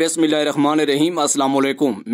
बसमान रहीम असलम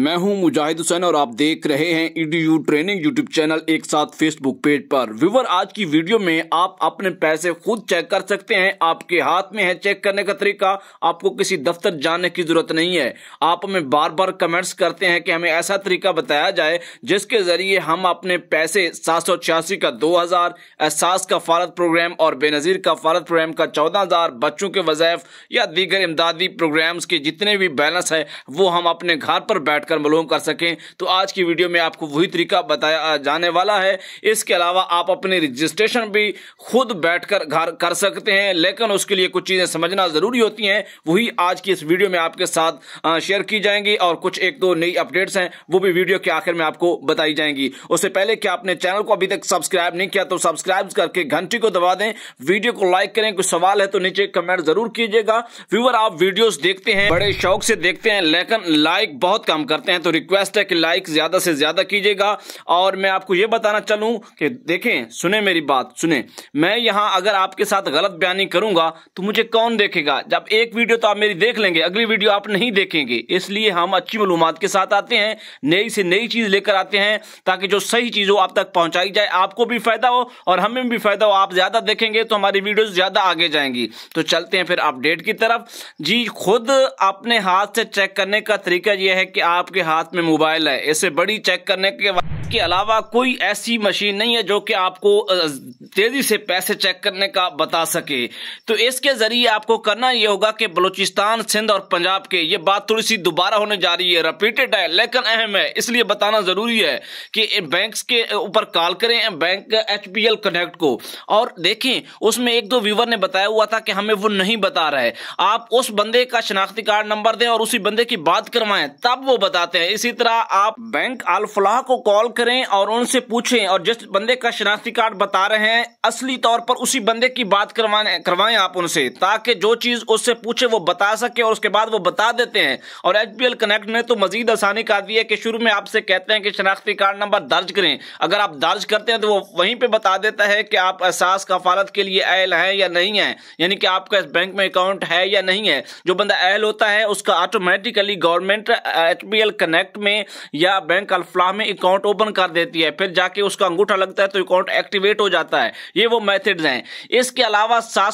मैं हूं मुजाहिद हुसैन और आप देख रहे हैं ईडीयू ट्रेनिंग यूट्यूब चैनल एक साथ फेसबुक पेज पर व्यूवर आज की वीडियो में आप अपने पैसे खुद चेक कर सकते हैं आपके हाथ में है चेक करने का तरीका आपको किसी दफ्तर जाने की जरूरत नहीं है आप हमें बार बार कमेंट्स करते हैं कि हमें ऐसा तरीका बताया जाए जिसके जरिए हम अपने पैसे सात सौ छियासी का दो हजार एहसास का फारत प्रोग्राम और बेनजीर का फारत प्रोग्राम का चौदह हजार बच्चों के वजैफ या दीगर इमदादी प्रोग्राम के जितने भी बैलेंस है वो हम अपने घर पर बैठकर मालूम कर सकें तो आज की वीडियो में आपको वही तरीका बताया जाने वाला है इसके अलावा आप अपने रजिस्ट्रेशन भी खुद बैठकर घर कर सकते हैं लेकिन उसके लिए कुछ चीज़ें समझना ज़रूरी होती हैं वही आज की इस वीडियो में आपके साथ शेयर की जाएंगी और कुछ एक दो नई अपडेट्स हैं वो भी वीडियो के आखिर में आपको बताई जाएंगी उससे पहले कि आपने चैनल को अभी तक सब्सक्राइब नहीं किया तो सब्सक्राइब करके घंटी को दबा दें वीडियो को लाइक करें कुछ सवाल है तो नीचे कमेंट जरूर कीजिएगा व्यूवर आप वीडियोस देखते हैं बड़े शौक शौक से देखते हैं लेकिन लाइक बहुत कम करते हैं तो रिक्वेस्ट है कि लाइक ज़्यादा से ज़्यादा कीजिएगा और मैं आपको ये बताना चलूँ कि देखें सुने मेरी बात सुने मैं यहाँ अगर आपके साथ गलत बयानी करूंगा तो मुझे कौन देखेगा जब एक वीडियो तो आप मेरी देख लेंगे अगली वीडियो आप नहीं देखेंगे इसलिए हम अच्छी मालूम के साथ आते हैं नई से नई चीज़ लेकर आते हैं ताकि जो सही चीज़ हो आप तक पहुंचाई जाए आपको भी फ़ायदा हो और हमें भी फ़ायदा हो आप ज़्यादा देखेंगे तो हमारी वीडियो ज़्यादा आगे जाएंगी तो चलते हैं फिर अपडेट की तरफ जी खुद अपने हाथ हाथ से चेक करने का तरीका यह है कि आपके हाथ में मोबाइल है इसे बड़ी चेक करने के के अलावा कोई ऐसी मशीन नहीं है जो कि आपको तेजी से पैसे चेक करने का बता सके तो इसके जरिए आपको करना ये होगा कि बलूचिस्तान सिंध और पंजाब के ये बात थोड़ी सी दोबारा होने जा रही है रिपीटेड है लेकिन अहम है इसलिए बताना जरूरी है कि बैंक के ऊपर कॉल करें बैंक एच कनेक्ट को और देखें उसमें एक दो व्यूवर ने बताया हुआ था कि हमें वो नहीं बता रहा है आप उस बंदे का शनाख्ती कार्ड नंबर दें और उसी बंदे की बात करवाएं तब वो बताते हैं इसी तरह आप बैंक अल्फलाह को कॉल करें और उनसे पूछें और जिस बंदे का शनाख्ती कार्ड बता रहे हैं जाएं असली तौर पर उसी बंदे की बात करवाने करवाएं आप उनसे ताकि जो चीज़ उससे पूछे वो बता सके और उसके बाद वो बता देते हैं और एच एल कनेक्ट ने तो मजीद आसानी कर दी है कि शुरू में आपसे कहते हैं कि शनाख्ती कार्ड नंबर दर्ज करें अगर आप दर्ज करते हैं तो वो वहीं पर बता देता है कि आप एहसास कफालत के लिए अहल हैं या नहीं है यानी कि आपका इस बैंक में अकाउंट है या नहीं है जो बंदा अहल होता है उसका automatically government H L connect में या बैंक अल्फलाह में अकाउंट ओपन कर देती है फिर जाके उसका अंगूठा लगता है तो अकाउंट एक्टिवेट हो जाता है ये वो मैथड्स हैं इसके अलावा सात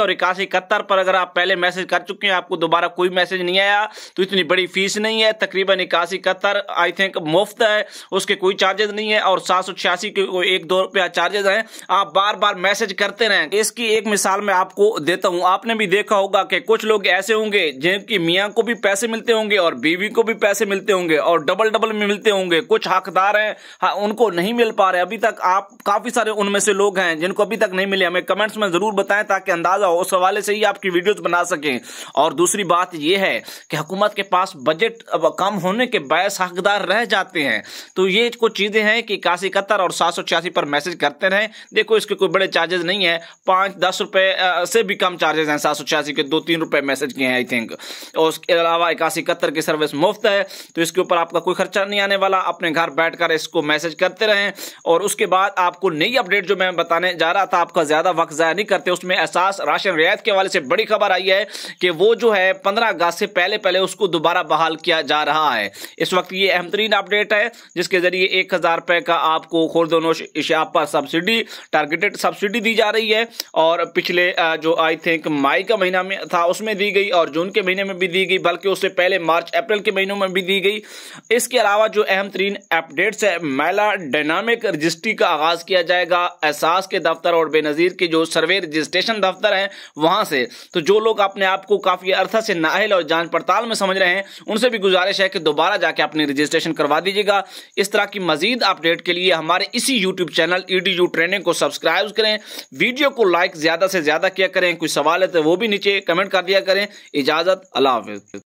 और इक्यासी इकहत्तर पर अगर आप पहले मैसेज कर चुके हैं आपको दोबारा कोई मैसेज नहीं आया तो इतनी बड़ी फीस नहीं है तकरीबन इक्यासी इकहत्तर आई थिंक मुफ्त है उसके कोई चार्जेस नहीं है और सात सौ छियासी के एक दो रुपया चार्जेस हैं आप बार बार मैसेज करते रहें इसकी एक मिसाल मैं आपको देता हूं आपने भी देखा होगा कि कुछ लोग ऐसे होंगे जिनकी मियाँ को भी पैसे मिलते होंगे और बीवी को भी पैसे मिलते होंगे और डबल डबल में मिलते होंगे कुछ हकदार हैं हाँ, उनको नहीं मिल पा रहे अभी तक आप काफी सारे उनमें से लोग लोग हैं जिनको अभी तक नहीं मिले हमें कमेंट्स में ज़रूर बताएं ताकि अंदाज़ा हो उस हवाले से ही आपकी वीडियोज़ बना सकें और दूसरी बात यह है कि हुकूमत के पास बजट अब कम होने के बायस हकदार रह जाते हैं तो ये कुछ चीज़ें हैं कि इक्यासी कतर और सात पर मैसेज करते रहें देखो इसके कोई बड़े चार्जेस नहीं है पाँच दस रुपये से भी कम चार्जेस हैं सात के दो तीन रुपये मैसेज किए हैं आई थिंक और उसके अलावा इक्यासी इकहत्तर की सर्विस मुफ्त है तो इसके ऊपर आपका कोई खर्चा नहीं आने वाला अपने घर बैठ इसको मैसेज करते रहें और उसके बाद आपको नई अपडेट जो मैं बताने जा रहा था आपका ज्यादा वक्त जया नहीं करते उसमें एहसास राशन रियायत के हवाले से बड़ी खबर आई है कि वो जो है पंद्रह अगस्त से पहले पहले उसको दोबारा बहाल किया जा रहा है इस वक्त ये अहम तरीन अपडेट है जिसके जरिए एक हजार रुपए का आपको खुर्दनोश इशाब पर सब्सिडी टारगेटेड सब्सिडी दी जा रही है और पिछले जो आई थिंक मई का महीना में था उसमें दी गई और जून के महीने में भी दी गई बल्कि उससे पहले मार्च अप्रैल के महीनों में भी दी गई इसके अलावा जो अहम तरीन अपडेट्स है मेला डायनामिक रजिस्ट्री का आगाज किया जाएगा ऐसा सास के दफ्तर और बेनज़ीर के जो सर्वे रजिस्ट्रेशन दफ्तर हैं वहाँ से तो जो लोग अपने आप को काफ़ी अर्था से नाहल और जान पड़ताल में समझ रहे हैं उनसे भी गुजारिश है कि दोबारा जाके अपनी रजिस्ट्रेशन करवा दीजिएगा इस तरह की मजीद अपडेट के लिए हमारे इसी YouTube channel e e training को सब्सक्राइब करें वीडियो को लाइक ज़्यादा से ज़्यादा किया करें कोई सवाल है तो वो भी नीचे कमेंट कर दिया करें इजाज़त अल्लाह